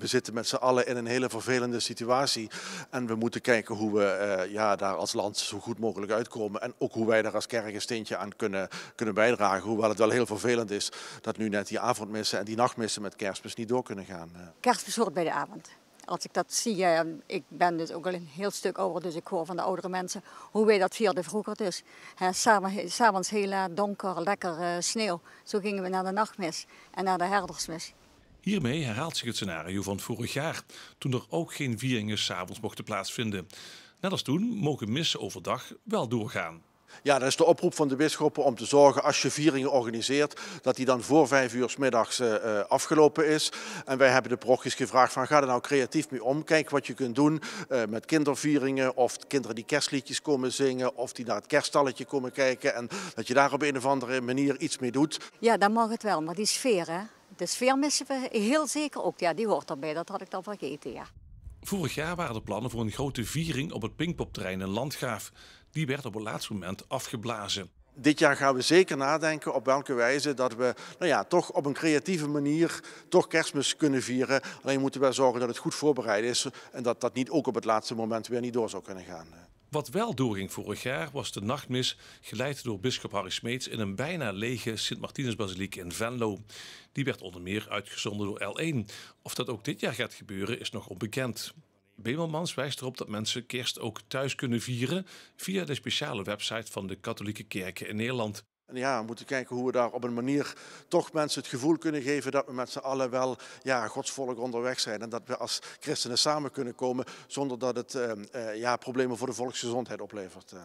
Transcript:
we zitten met z'n allen in een hele vervelende situatie. En we moeten kijken hoe we eh, ja, daar als land zo goed mogelijk uitkomen. En ook hoe wij daar als kerk een steentje aan kunnen, kunnen bijdragen. Hoewel het wel heel vervelend is dat nu net die avondmissen en die nachtmissen met kerstmis dus niet door kunnen gaan. Eh. Kerstmis hoort bij de avond als ik dat zie, ja, eh, ik ben dus ook al een heel stuk ouder, dus ik hoor van de oudere mensen hoe wij dat vierden vroeger. Dus hè, s'avonds heel donker, lekker sneeuw. Zo gingen we naar de nachtmis en naar de herdersmis. Hiermee herhaalt zich het scenario van vorig jaar, toen er ook geen vieringen s'avonds mochten plaatsvinden. Net als toen mogen missen overdag wel doorgaan. Ja, dat is de oproep van de bisschoppen om te zorgen als je vieringen organiseert, dat die dan voor vijf uur middags eh, eh, afgelopen is. En wij hebben de progjes gevraagd van ga er nou creatief mee om. Kijk wat je kunt doen eh, met kindervieringen of kinderen die kerstliedjes komen zingen of die naar het kerststalletje komen kijken. En dat je daar op een of andere manier iets mee doet. Ja, dan mag het wel, maar die sfeer hè. De dus sfeer missen we heel zeker ook. Ja, die hoort erbij. Dat had ik dan vergeten, ja. Vorig jaar waren er plannen voor een grote viering op het Pinkpopterrein in Landgraaf. Die werd op het laatste moment afgeblazen. Dit jaar gaan we zeker nadenken op welke wijze dat we nou ja, toch op een creatieve manier toch kerstmis kunnen vieren. Alleen moeten we zorgen dat het goed voorbereid is en dat dat niet ook op het laatste moment weer niet door zou kunnen gaan. Wat wel doorging vorig jaar was de nachtmis, geleid door bischop Harry Smeets in een bijna lege Sint-Martinus-basiliek in Venlo. Die werd onder meer uitgezonden door L1. Of dat ook dit jaar gaat gebeuren is nog onbekend. Bemelmans wijst erop dat mensen kerst ook thuis kunnen vieren via de speciale website van de katholieke kerken in Nederland. En ja, we moeten kijken hoe we daar op een manier toch mensen het gevoel kunnen geven dat we met z'n allen wel ja, godsvolk onderweg zijn. En dat we als christenen samen kunnen komen zonder dat het ehm, eh, ja, problemen voor de volksgezondheid oplevert. Eh.